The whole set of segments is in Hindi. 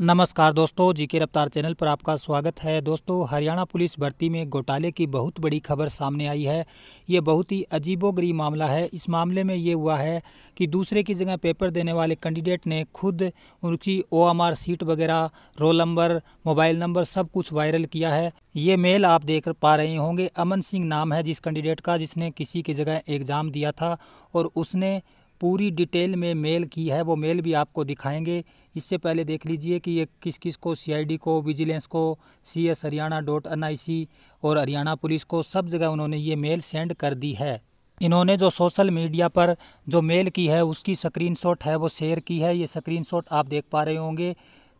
नमस्कार दोस्तों जीके रफ्तार चैनल पर आपका स्वागत है दोस्तों हरियाणा पुलिस भर्ती में घोटाले की बहुत बड़ी खबर सामने आई है ये बहुत ही अजीबोगरीब मामला है इस मामले में ये हुआ है कि दूसरे की जगह पेपर देने वाले कैंडिडेट ने खुद उनकी ओएमआर सीट वगैरह रोल नंबर मोबाइल नंबर सब कुछ वायरल किया है ये मेल आप देख पा रहे होंगे अमन सिंह नाम है जिस कैंडिडेट का जिसने किसी की जगह एग्ज़ाम दिया था और उसने पूरी डिटेल में मेल की है वो मेल भी आपको दिखाएंगे इससे पहले देख लीजिए कि ये किस किस को सीआईडी को विजिलेंस को C S Haryana dot N I C और हरियाणा पुलिस को सब जगह उन्होंने ये मेल सेंड कर दी है इन्होंने जो सोशल मीडिया पर जो मेल की है उसकी स्क्रीनशॉट है वो शेयर की है ये स्क्रीनशॉट आप देख पा रहे होंगे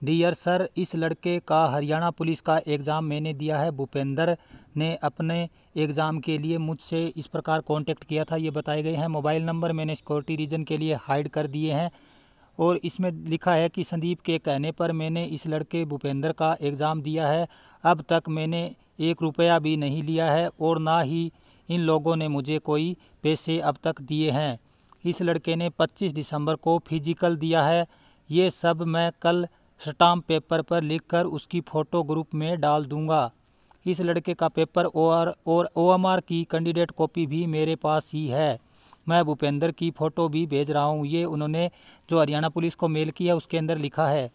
डियर सर इस लड़के का हरियाणा पुलिस का एग्ज़ाम मैंने दिया है भूपेंद्र ने अपने एग्ज़ाम के लिए मुझसे इस प्रकार कांटेक्ट किया था ये बताए गए हैं मोबाइल नंबर मैंने सिक्योरिटी रीजन के लिए हाइड कर दिए हैं और इसमें लिखा है कि संदीप के कहने पर मैंने इस लड़के भूपेंद्र का एग्ज़ाम दिया है अब तक मैंने एक रुपया भी नहीं लिया है और ना ही इन लोगों ने मुझे कोई पैसे अब तक दिए हैं इस लड़के ने 25 दिसंबर को फिजिकल दिया है ये सब मैं कल स्टाम्प पेपर पर लिखकर उसकी फ़ोटो ग्रुप में डाल दूंगा इस लड़के का पेपर ओ आर और ओ एम आर की कैंडिडेट कॉपी भी मेरे पास ही है मैं भूपेंद्र की फ़ोटो भी भेज रहा हूँ ये उन्होंने जो हरियाणा पुलिस को मेल किया है उसके अंदर लिखा है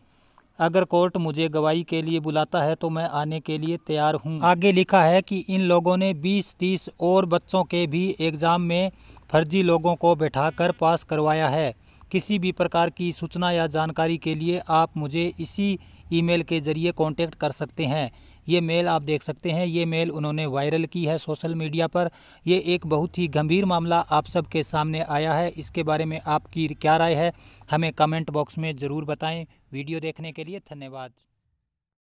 अगर कोर्ट मुझे गवाही के लिए बुलाता है तो मैं आने के लिए तैयार हूँ आगे लिखा है कि इन लोगों ने 20-30 और बच्चों के भी एग्ज़ाम में फर्जी लोगों को बैठाकर पास करवाया है किसी भी प्रकार की सूचना या जानकारी के लिए आप मुझे इसी ईमेल के ज़रिए कांटेक्ट कर सकते हैं ये मेल आप देख सकते हैं ये मेल उन्होंने वायरल की है सोशल मीडिया पर ये एक बहुत ही गंभीर मामला आप सबके सामने आया है इसके बारे में आपकी क्या राय है हमें कमेंट बॉक्स में ज़रूर बताएं वीडियो देखने के लिए धन्यवाद